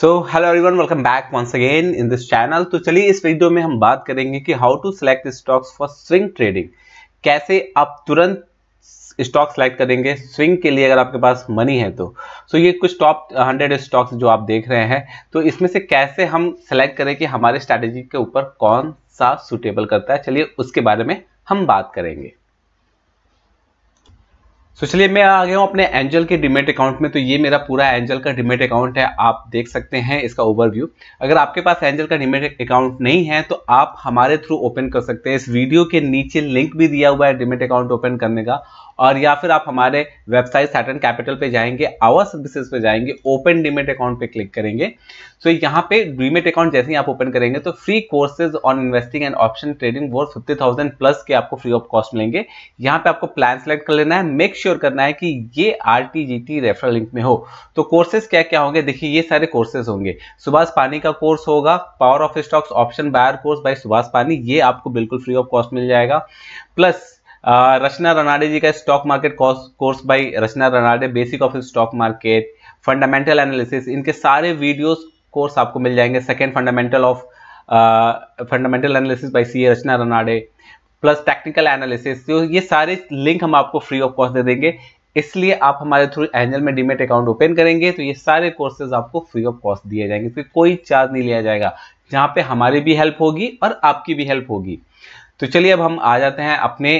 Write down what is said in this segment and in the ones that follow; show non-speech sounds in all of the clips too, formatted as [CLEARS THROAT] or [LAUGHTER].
so hello everyone welcome back once again in this channel तो चलिए इस video में हम बात करेंगे कि how to select stocks for swing trading कैसे आप तुरंत स्टॉक सेलेक्ट करेंगे स्विंग के लिए अगर आपके पास मनी है तो सो so ये कुछ टॉप हंड्रेड स्टॉक्स जो आप देख रहे हैं तो इसमें से कैसे हम सेलेक्ट करें कि हमारे स्ट्रैटेजी के ऊपर कौन सा सुटेबल करता है चलिए उसके बारे में हम बात करेंगे सो so, चलिए मैं आ गया हूँ अपने एंजल के डिमेट अकाउंट में तो ये मेरा पूरा एंजल का डिमेट अकाउंट है आप देख सकते हैं इसका ओवरव्यू अगर आपके पास एंजल का डिमेट अकाउंट नहीं है तो आप हमारे थ्रू ओपन कर सकते हैं इस वीडियो के नीचे लिंक भी दिया हुआ है डिमेट अकाउंट ओपन करने का और या फिर आप हमारे वेबसाइट सैटन कैपिटल पे जाएंगे आवर सर्विसेज पे जाएंगे ओपन डीमेट अकाउंट पे क्लिक करेंगे सो so, यहाँ पे डीमेट अकाउंट जैसे ही आप ओपन करेंगे तो free courses on investing and option trading वो फिफ्टी थाउजेंड प्लस के आपको फ्री ऑफ कॉस्ट मिलेंगे यहाँ पे आपको प्लान सेलेक्ट कर लेना है मेक श्योर sure करना है कि ये R T G T referral link में हो तो कोर्सेज क्या क्या होंगे देखिए ये सारे कोर्सेज होंगे सुभाष पानी का कोर्स होगा power of stocks option buyer course by Subhash Pani ये आपको बिल्कुल फ्री ऑफ कॉस्ट मिल जाएगा प्लस रचना रनाडे जी का stock market course by Rachana Ranade basic of stock market fundamental analysis इनके सारे वीडियोस कोर्स आपको मिल जाएंगे second fundamental of fundamental analysis by C Rachana Ranade plus technical analysis तो ये सारे लिंक हम आपको फ्री ऑफ कॉस्ट दे देंगे इसलिए आप हमारे थ्रू एंजल में डीमेट अकाउंट ओपन करेंगे तो ये सारे कोर्सेज आपको फ्री ऑफ कॉस्ट दिए जाएंगे इसके कोई चार्ज नहीं लिया जाएगा जहाँ पे हमारी भी हेल्प होगी और आपकी भी हेल्प होगी तो चलिए अब हम आ जाते हैं अपने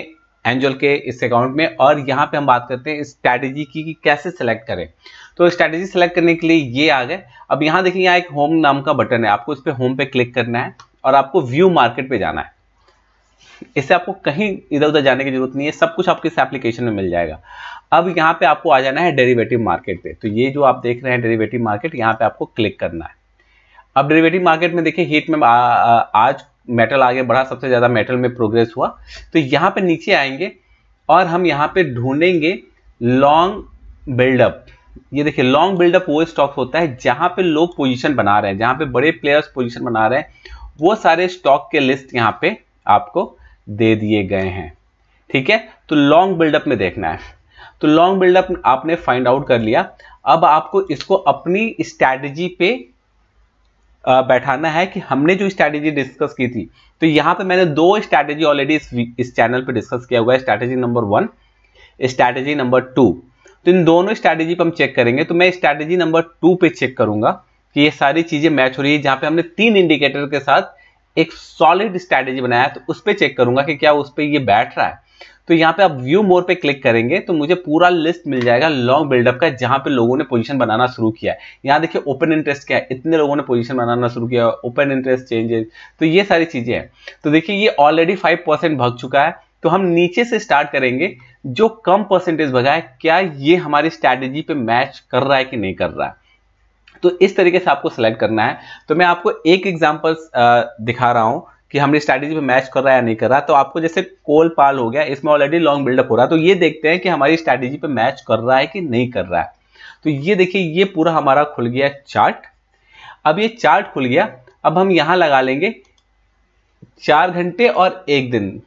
एंजल के इस अकाउंट में और यहाँ पे हम बात करते हैं स्ट्रैटेजी की कि कैसे सेलेक्ट करें तो स्ट्रैटेजी सेलेक्ट करने के लिए ये आ गए अब यहाँ देखिए यहाँ एक होम नाम का बटन है आपको इस पर होम पे क्लिक करना है और आपको व्यू मार्केट पे जाना है इससे आपको कहीं इधर उधर जाने की जरूरत नहीं है सब कुछ आपको इस एप्लीकेशन में मिल जाएगा अब यहाँ पे आपको आ जाना है डेरिवेटिव मार्केट पे तो ये जो आप देख रहे हैं डेरिवेटिव मार्केट यहाँ पे आपको क्लिक करना है अब डेरिवेटिव मार्केट में देखिए हीट में आ, आ, आज मेटल आगे बढ़ा सबसे ज़्यादा मेटल में प्रोग्रेस हुआ तो यहाँ पे नीचे आएंगे और हम यहाँ पे ढूंढेंगे लॉन्ग बिल्डअप ये देखिए लॉन्ग बिल्डअप वो स्टॉक्स होता है जहां पे लोग पोजीशन बना रहे हैं जहां पे बड़े प्लेयर्स पोजीशन बना रहे हैं वो सारे स्टॉक के लिस्ट यहाँ पे आपको दे दिए गए हैं ठीक है तो लॉन्ग बिल्डअप में देखना है तो लॉन्ग बिल्डअप आपने फाइंड आउट कर लिया अब आपको इसको अपनी स्ट्रैटेजी पे बैठाना है कि हमने जो स्ट्रैटेजी डिस्कस की थी तो यहाँ पे मैंने दो स्ट्रैटेजी ऑलरेडी इस, इस चैनल पे डिस्कस किया हुआ है strategy number one strategy number two तो इन दोनों स्ट्रैटेजी पर हम चेक करेंगे तो मैं स्ट्रैटेजी नंबर टू पे चेक करूंगा कि ये सारी चीज़ें मैच हो रही है जहाँ पे हमने तीन इंडिकेटर के साथ एक सॉलिड स्ट्रैटेजी बनाया तो उस पर चेक करूंगा कि क्या उस पर ये बैठ रहा है तो यहाँ पे आप व्यू मोर पे क्लिक करेंगे तो मुझे पूरा लिस्ट मिल जाएगा लॉन्ग बिल्डअप का जहां पे लोगों ने पोजीशन बनाना शुरू किया है यहाँ देखिए ओपन इंटरेस्ट क्या है इतने लोगों ने पोजीशन बनाना शुरू किया ओपन इंटरेस्ट चेंजेस तो ये सारी चीज़ें हैं तो देखिए ये ऑलरेडी फाइव परसेंट भाग चुका है तो हम नीचे से स्टार्ट करेंगे जो कम परसेंटेज भगा है क्या ये हमारी स्ट्रैटेजी पे मैच कर रहा है कि नहीं कर रहा है तो इस तरीके से आपको सेलेक्ट करना है तो मैं आपको एक एग्जाम्पल दिखा रहा हूं कि हमारी स्ट्रैटेजी पे मैच कर रहा है या नहीं कर रहा तो आपको जैसे कोल पाल हो गया इसमें ऑलरेडी लॉन्ग बिल्डअप हो रहा है तो ये देखते हैं कि हमारी स्ट्रैटेजी पे मैच कर रहा है कि नहीं कर रहा है तो ये देखिए ये पूरा हमारा खुल गया चार्ट अब ये चार्ट खुल गया अब हम यहां लगा लेंगे चार घंटे और एक दिन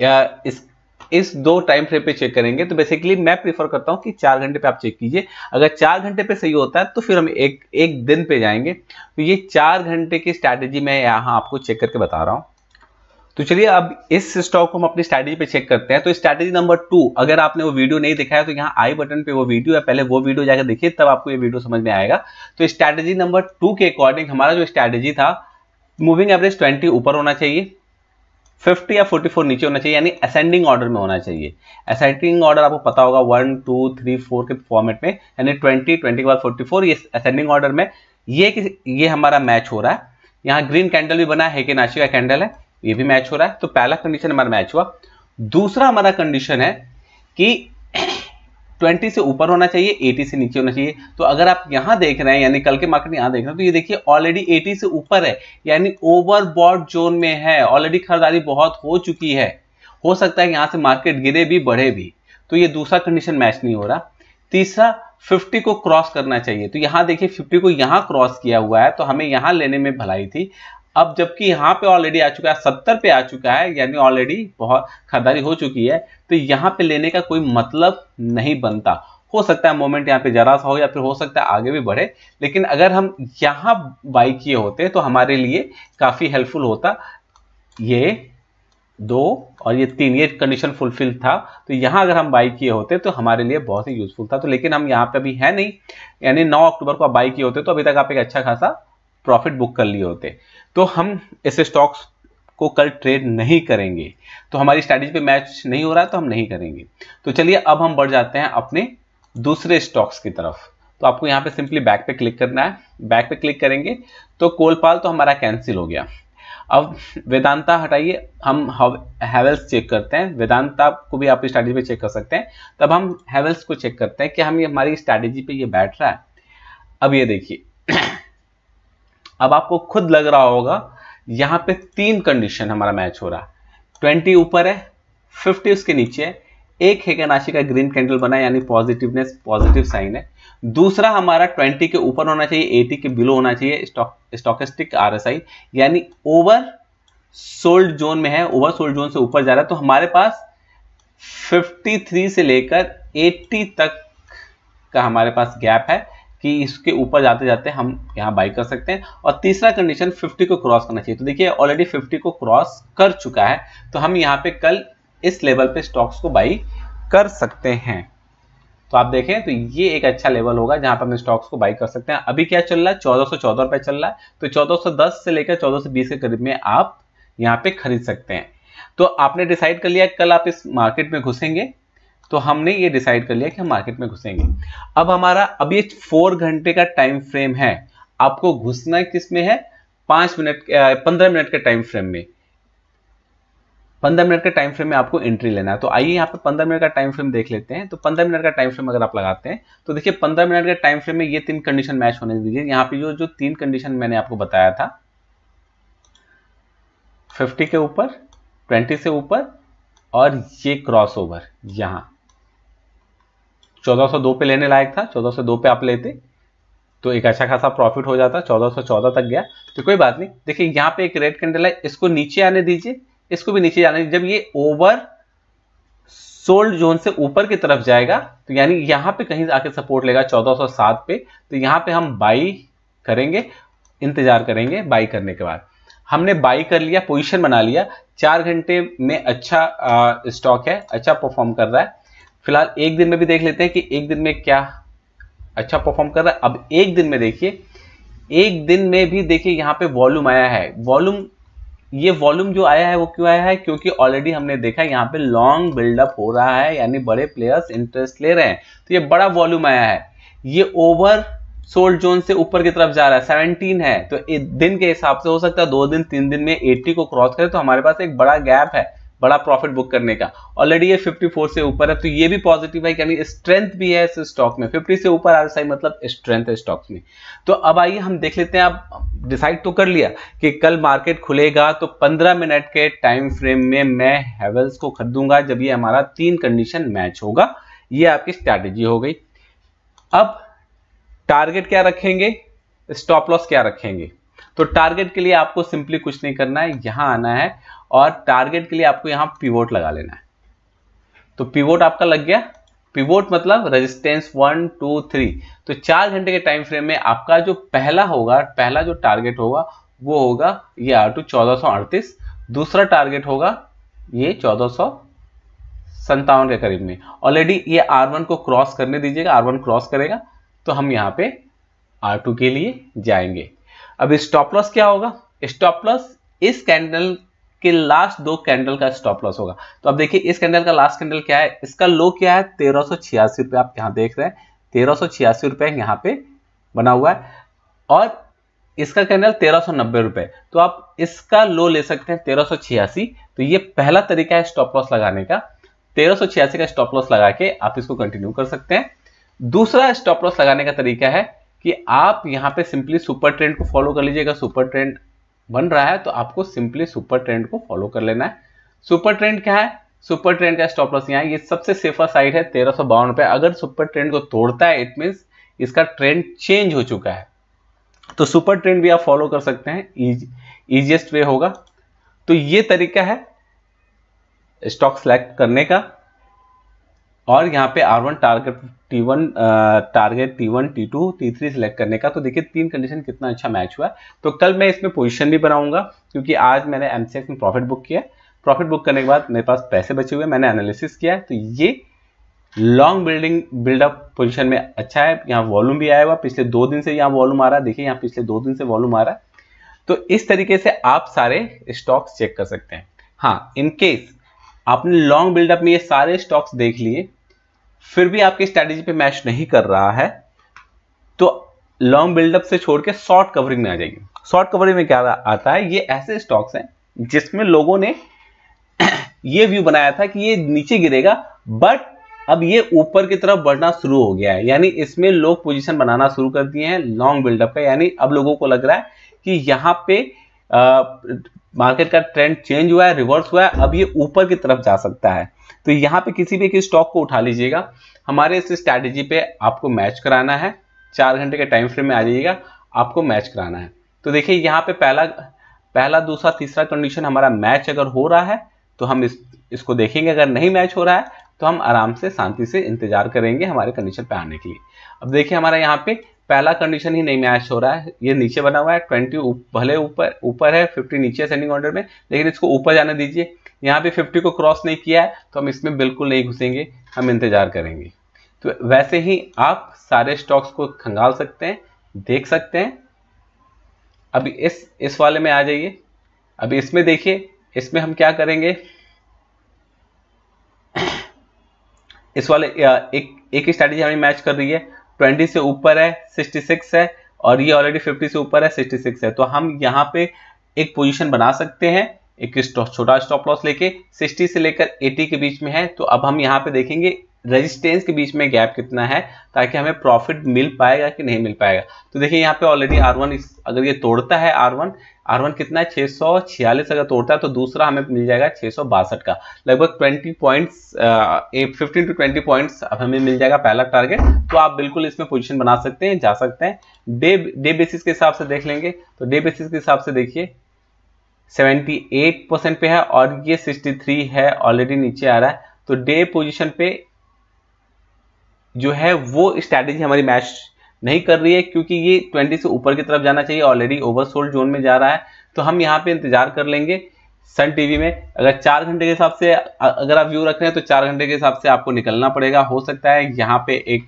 या इस इस दो टाइम फ्रेम पे चेक करेंगे तो बेसिकली मैं प्रीफर करता हूँ कि चार घंटे पे आप चेक कीजिए अगर चार घंटे पे सही होता है तो फिर हम एक एक दिन पे जाएंगे तो ये चार घंटे की स्ट्रैटेजी मैं यहाँ आपको चेक करके बता रहा हूँ तो चलिए अब इस स्टॉक को हम अपनी स्ट्रैटेजी पे चेक करते हैं तो स्ट्रैटेजी नंबर टू अगर आपने वो वीडियो नहीं देखा है तो यहाँ आई बटन पे वो वीडियो है पहले वो वीडियो जाकर देखिए तब आपको ये वीडियो समझ में आएगा तो स्ट्रैटेजी नंबर टू के अकॉर्डिंग हमारा जो स्ट्रैटेजी था मूविंग एवरेज ट्वेंटी ऊपर होना चाहिए फिफ्टी या फोर्टी फोर नीचे होना चाहिए यानी असेंडिंग ऑर्डर में होना चाहिए असेंडिंग ऑर्डर आपको पता होगा वन टू थ्री फोर के फॉर्मेट में यानी ट्वेंटी ट्वेंटी के बाद फोर्टी फोर ये असेंडिंग ऑर्डर में ये किसी ये हमारा मैच हो रहा है यहाँ ग्रीन कैंडल भी बना है कि नाशी का कैंडल है ये भी मैच हो रहा है तो पहला कंडीशन हमारा मैच हुआ दूसरा हमारा कंडीशन है कि 20 से ऊपर होना चाहिए 80 से नीचे होना चाहिए तो अगर आप यहां देख रहे हैं यानी कल के मार्केट यहां देख रहे हैं तो ये देखिए ऑलरेडी 80 से ऊपर है यानी ओवरबॉड जोन में है ऑलरेडी खरीदारी बहुत हो चुकी है हो सकता है यहाँ से मार्केट गिरे भी बढ़े भी तो ये दूसरा कंडीशन मैच नहीं हो रहा तीसरा 50 को क्रॉस करना चाहिए तो यहाँ देखिए 50 को यहाँ क्रॉस किया हुआ है तो हमें यहाँ लेने में भलाई थी अब जबकि यहाँ पे ऑलरेडी आ चुका है सत्तर पे आ चुका है यानी ऑलरेडी बहुत खरीदारी हो चुकी है तो यहाँ पे लेने का कोई मतलब नहीं बनता हो सकता है मोमेंट यहाँ पे जरा सा हो या फिर हो सकता है आगे भी बढ़े लेकिन अगर हम यहाँ बाई किए होते तो हमारे लिए काफ़ी हेल्पफुल होता ये दो और ये तीन ये कंडीशन फुलफिल था तो यहाँ अगर हम बाई किए होते तो हमारे लिए बहुत ही यूजफुल था तो लेकिन हम यहाँ पे अभी है नहीं यानी 9 अक्टूबर को आप बाई किए होते तो अभी तक आप एक अच्छा खासा प्रॉफिट बुक कर लिए होते तो हम ऐसे स्टॉक्स को कल ट्रेड नहीं करेंगे तो हमारी स्ट्रैटेजी पे मैच नहीं हो रहा तो हम नहीं करेंगे तो चलिए अब हम बढ़ जाते हैं अपने दूसरे स्टॉक्स की तरफ तो आपको यहाँ पे सिंपली बैक पे क्लिक करना है बैक पे क्लिक करेंगे तो कोलपाल तो हमारा कैंसिल हो गया अब वेदांता हटाइए हम हैवेल्स चेक करते हैं वेदांता को भी आप स्ट्रैटेजी पे चेक कर सकते हैं तब हम हैवेल्स को चेक करते हैं कि हम ये हमारी स्ट्रैटेजी पे ये बैठ रहा है अब ये देखिए अब आपको खुद लग रहा होगा यहां पे तीन कंडीशन हमारा मैच हो रहा है ट्वेंटी ऊपर है 50 उसके नीचे है एक हेकन राशि का ग्रीन कैंडल बना यानी पॉजिटिवनेस पॉजिटिव साइन है दूसरा हमारा 20 के ऊपर होना चाहिए 80 के बिलो होना चाहिए एस आई यानी ओवर सोल्ड जोन में है ओवर सोल्ड जोन से ऊपर जा रहा है तो हमारे पास 53 से लेकर 80 तक का हमारे पास गैप है कि इसके ऊपर जाते जाते हम यहाँ बाई कर सकते हैं और तीसरा कंडीशन 50 को क्रॉस करना चाहिए तो देखिए ऑलरेडी 50 को क्रॉस कर चुका है तो हम यहाँ पे कल इस लेवल पे स्टॉक्स को बाई कर सकते हैं तो आप देखें तो ये एक अच्छा लेवल होगा जहां पर हम स्टॉक्स को बाई कर सकते हैं अभी क्या चल रहा है चौदह सौ चौदह रुपए चल रहा है तो चौदह से लेकर चौदह के करीब में आप यहाँ पे खरीद सकते हैं तो आपने डिसाइड कर लिया कल आप इस मार्केट में घुसेंगे तो हमने ये डिसाइड कर लिया कि हम मार्केट में घुसेंगे अब हमारा अब ये फोर घंटे का टाइम फ्रेम है आपको घुसना किस में है पांच मिनट पंद्रह मिनट के टाइम फ्रेम में पंद्रह मिनट के टाइम फ्रेम में आपको एंट्री लेना है तो आइए यहाँ पे पंद्रह मिनट का टाइम फ्रेम देख लेते हैं तो पंद्रह मिनट का टाइम फ्रेम अगर आप लगाते हैं तो देखिए पंद्रह मिनट के टाइम फ्रेम में ये तीन कंडीशन मैच होने दीजिए यहाँ पे जो जो तीन कंडीशन मैंने आपको बताया था फिफ्टी के ऊपर ट्वेंटी से ऊपर और ये क्रॉस ओवर यहां 1402 पे लेने लायक था 1402 पे आप लेते तो एक अच्छा खासा प्रॉफिट हो जाता 1414 तक गया तो कोई बात नहीं देखिए यहाँ पे एक रेड कैंडल है इसको नीचे आने दीजिए इसको भी नीचे जाने दीजिए जब ये ओवर सोल्ड जोन से ऊपर की तरफ जाएगा तो यानी यहाँ पे कहीं आके सपोर्ट लेगा 1407 पे तो यहाँ पे हम बाई करेंगे इंतजार करेंगे बाई करने के बाद हमने बाई कर लिया पोजीशन बना लिया चार घंटे में अच्छा स्टॉक है अच्छा परफॉर्म कर रहा है फिलहाल एक दिन में भी देख लेते हैं कि एक दिन में क्या अच्छा परफॉर्म कर रहा है अब एक दिन में देखिए एक दिन में भी देखिए यहाँ पे वॉल्यूम आया है वॉल्यूम ये वॉल्यूम जो आया है वो क्यों आया है क्योंकि ऑलरेडी हमने देखा यहाँ पे लॉन्ग बिल्डअप हो रहा है यानी बड़े प्लेयर्स इंटरेस्ट ले रहे हैं तो ये बड़ा वॉल्यूम आया है ये ओवर सोल्ड जोन से ऊपर की तरफ जा रहा है सेवनटीन है तो दिन के हिसाब से हो सकता है दो दिन तीन दिन में एट्टी को क्रॉस करे तो हमारे पास एक बड़ा गैप है बड़ा प्रॉफिट बुक करने का ऑलरेडी ये 54 से ऊपर है तो ये भी पॉजिटिव है यानी स्ट्रेंथ भी है इस स्टॉक में 50 से ऊपर आरएसआई मतलब स्ट्रेंथ है स्टॉक में तो अब आइए हम देख लेते हैं आप डिसाइड तो कर लिया कि कल मार्केट खुलेगा तो 15 मिनट के टाइम फ्रेम में मैं हेवल्स को खरीदूंगा जब ये हमारा तीन कंडीशन मैच होगा ये आपकी स्ट्रैटेजी हो गई अब टारगेट क्या रखेंगे स्टॉप लॉस क्या रखेंगे तो टारगेट के लिए आपको सिंपली कुछ नहीं करना है यहां आना है और टारगेट के लिए आपको यहां पिवोट लगा लेना है तो पिवोट आपका लग गया पिवोट मतलब रेजिस्टेंस वन टू थ्री तो चार घंटे के टाइम फ्रेम में आपका जो पहला होगा पहला जो टारगेट होगा वो होगा ये आर टू चौदह दूसरा टारगेट होगा ये चौदह संतावन के करीब में ऑलरेडी ये आर वन को क्रॉस करने दीजिएगा आर वन क्रॉस करेगा तो हम यहाँ पे आर टू के लिए जाएंगे अब स्टॉप लॉस क्या होगा स्टॉप लॉस इस कैंडल के लास्ट दो कैंडल का स्टॉप लॉस होगा तो अब देखिए इस कैंडल का लास्ट कैंडल क्या है इसका लो क्या है तेरह रुपए आप यहां देख रहे हैं तेरह छियासी रुपए यहां पे बना हुआ है और इसका कैंडल तेरह नब्बे रुपए तो आप इसका लो ले सकते हैं तेरह छियासी तो ये पहला तरीका है स्टॉप लॉस लगाने का तेरह छियासी का स्टॉप लॉस लगा के आप इसको कंटिन्यू कर सकते हैं दूसरा स्टॉप लॉस लगाने का तरीका है कि आप यहाँ पे सिंपली सुपर ट्रेंड को फॉलो कर लीजिएगा सुपर ट्रेंड बन रहा है तो आपको सिंपली सुपर ट्रेंड को फॉलो कर लेना है सुपर ट्रेंड क्या है सुपर ट्रेंड का स्टॉप लॉस यहाँ ये सबसे सेफर साइड है तेरह सौ बावन अगर सुपर ट्रेंड को तोड़ता है इट मीन्स इसका ट्रेंड चेंज हो चुका है तो सुपर ट्रेंड भी आप फॉलो कर सकते हैं ईजिएस्ट वे होगा तो ये तरीका है स्टॉक सेलेक्ट करने का और यहाँ पे R one target T one target T one T two T three select करने का तो देखिए तीन कंडीशन कितना अच्छा मैच हुआ तो कल मैं इसमें पोजीशन भी बनाऊंगा क्योंकि आज मैंने एम में प्रॉफिट बुक किया प्रॉफिट बुक करने के बाद मेरे पास पैसे बचे हुए मैंने एनालिसिस किया तो ये लॉन्ग बिल्डिंग बिल्डअप पोजिशन में अच्छा है यहाँ वॉल्यूम भी आया हुआ पिछले दो दिन से यहाँ वॉल्यूम आ रहा है देखिए यहाँ पिछले दो दिन से वॉल्यूम आ रहा है तो इस तरीके से आप सारे स्टॉक्स चेक कर सकते हैं हाँ इनकेस आपने लॉन्ग बिल्डअप में ये सारे स्टॉक्स देख लिए फिर भी आपकी स्ट्रैटेजी पे मैच नहीं कर रहा है तो लॉन्ग बिल्डअप से छोड़ के शॉर्ट कवरिंग में आ जाएगी शॉर्ट कवरिंग में क्या आता है ये ऐसे स्टॉक्स हैं जिसमें लोगों ने [CLEARS THROAT] ये व्यू बनाया था कि ये नीचे गिरेगा बट अब ये ऊपर की तरफ बढ़ना शुरू हो गया है यानी इसमें लोग पोजिशन बनाना शुरू कर दिए हैं लॉन्ग बिल्डअप का यानी अब लोगों को लग रहा है कि यहाँ पे मार्केट का ट्रेंड चेंज हुआ है रिवर्स हुआ है अब ये ऊपर की तरफ जा सकता है तो यहाँ पे किसी भी एक स्टॉक को उठा लीजिएगा हमारे इस स्ट्रैटेजी पे आपको मैच कराना है चार घंटे के टाइम फ्रेम में आ जाइएगा आपको मैच कराना है तो देखिए यहाँ पे पहला पहला दूसरा तीसरा कंडीशन हमारा मैच अगर हो रहा है तो हम इस इसको देखेंगे अगर नहीं मैच हो रहा है तो हम आराम से शांति से इंतजार करेंगे हमारे कंडीशन पे आने के लिए अब देखिए हमारा यहाँ पे पहला कंडीशन ही नहीं मैच हो रहा है ये नीचे बना हुआ है ट्वेंटी भले ऊपर ऊपर है फिफ्टी नीचे सेंडिंग ऑर्डर में लेकिन इसको ऊपर जाने दीजिए यहाँ पे फिफ्टी को क्रॉस नहीं किया है तो हम इसमें बिल्कुल नहीं घुसेंगे हम इंतजार करेंगे तो वैसे ही आप सारे स्टॉक्स को खंगाल सकते हैं देख सकते हैं अभी इस इस वाले में आ जाइए अभी इसमें देखिए इसमें हम क्या करेंगे इस वाले एक एक ही स्ट्रैटेजी हमें मैच कर रही है ट्वेंटी से ऊपर है सिक्सटी सिक्स है और ये ऑलरेडी फिफ्टी से ऊपर है सिक्सटी सिक्स है तो हम यहाँ पे एक पोजिशन बना सकते हैं एक छोटा स्टॉप लॉस लेके सिक्सटी से लेकर एटी के बीच में है तो अब हम यहाँ पे देखेंगे रेजिस्टेंस के बीच में गैप कितना है ताकि हमें प्रॉफिट मिल पाएगा कि नहीं मिल पाएगा तो देखिए यहाँ पे ऑलरेडी आर वन अगर ये तोड़ता है आर वन आर वन कितना है छः सौ छियालीस अगर तोड़ता है तो दूसरा हमें मिल जाएगा छः सौ बासठ का लगभग twenty points fifteen to twenty points अब हमें मिल जाएगा पहला टारगेट तो आप बिल्कुल इसमें पोजिशन बना सकते हैं जा सकते हैं डे डे बेसिस के हिसाब से देख लेंगे तो डे बेसिस के हिसाब से देखिए 78 परसेंट पे है और ये 63 है ऑलरेडी नीचे आ रहा है तो डे पोजीशन पे जो है वो स्ट्रैटेजी हमारी मैच नहीं कर रही है क्योंकि ये 20 से ऊपर की तरफ जाना चाहिए ऑलरेडी ओवरसोल्ड जोन में जा रहा है तो हम यहाँ पे इंतजार कर लेंगे सन टीवी में अगर चार घंटे के हिसाब से अगर आप व्यू रख रहे हैं तो चार घंटे के हिसाब से आपको निकलना पड़ेगा हो सकता है यहाँ पे एक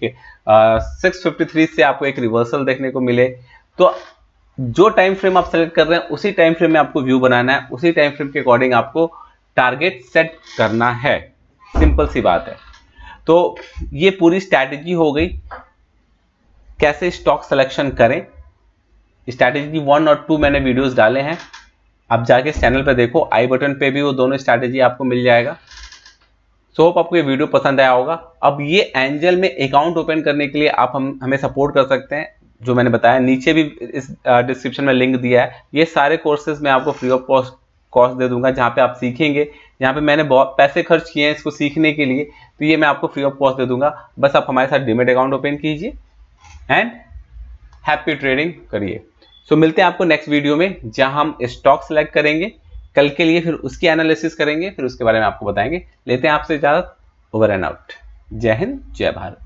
सिक्स फिफ्टी थ्री से आपको एक रिवर्सल देखने को मिले तो जो टाइम फ्रेम आप सेलेक्ट कर रहे हैं उसी टाइम फ्रेम में आपको व्यू बनाना है उसी टाइम फ्रेम के अकॉर्डिंग आपको टारगेट सेट करना है सिंपल सी बात है तो ये पूरी स्ट्रैटेजी हो गई कैसे स्टॉक सिलेक्शन करें स्ट्रैटेजी वन और टू मैंने वीडियोस डाले हैं आप जाके चैनल पर देखो आई बटन पे भी वो दोनों स्ट्रैटेजी आपको मिल जाएगा सो so, होप आपको ये वीडियो पसंद आया होगा अब ये एंजल में अकाउंट ओपन करने के लिए आप हम हमें सपोर्ट कर सकते हैं जो मैंने बताया नीचे भी इस डिस्क्रिप्शन में लिंक दिया है ये सारे कोर्सेज मैं आपको फ्री ऑफ कॉस्ट कॉस्ट दे दूंगा जहाँ पे आप सीखेंगे यहाँ पे मैंने बहुत पैसे खर्च किए हैं इसको सीखने के लिए तो ये मैं आपको फ्री ऑफ कॉस्ट दे दूंगा बस आप हमारे साथ डिमेट अकाउंट ओपन कीजिए एंड हैप्पी ट्रेडिंग करिए सो मिलते हैं आपको नेक्स्ट वीडियो में जहां हम स्टॉक सेलेक्ट करेंगे कल के लिए फिर उसकी एनालिसिस करेंगे फिर उसके बारे में आपको बताएंगे लेते हैं आपसे इजाजत ओवर एंड आउट जय हिंद जय भारत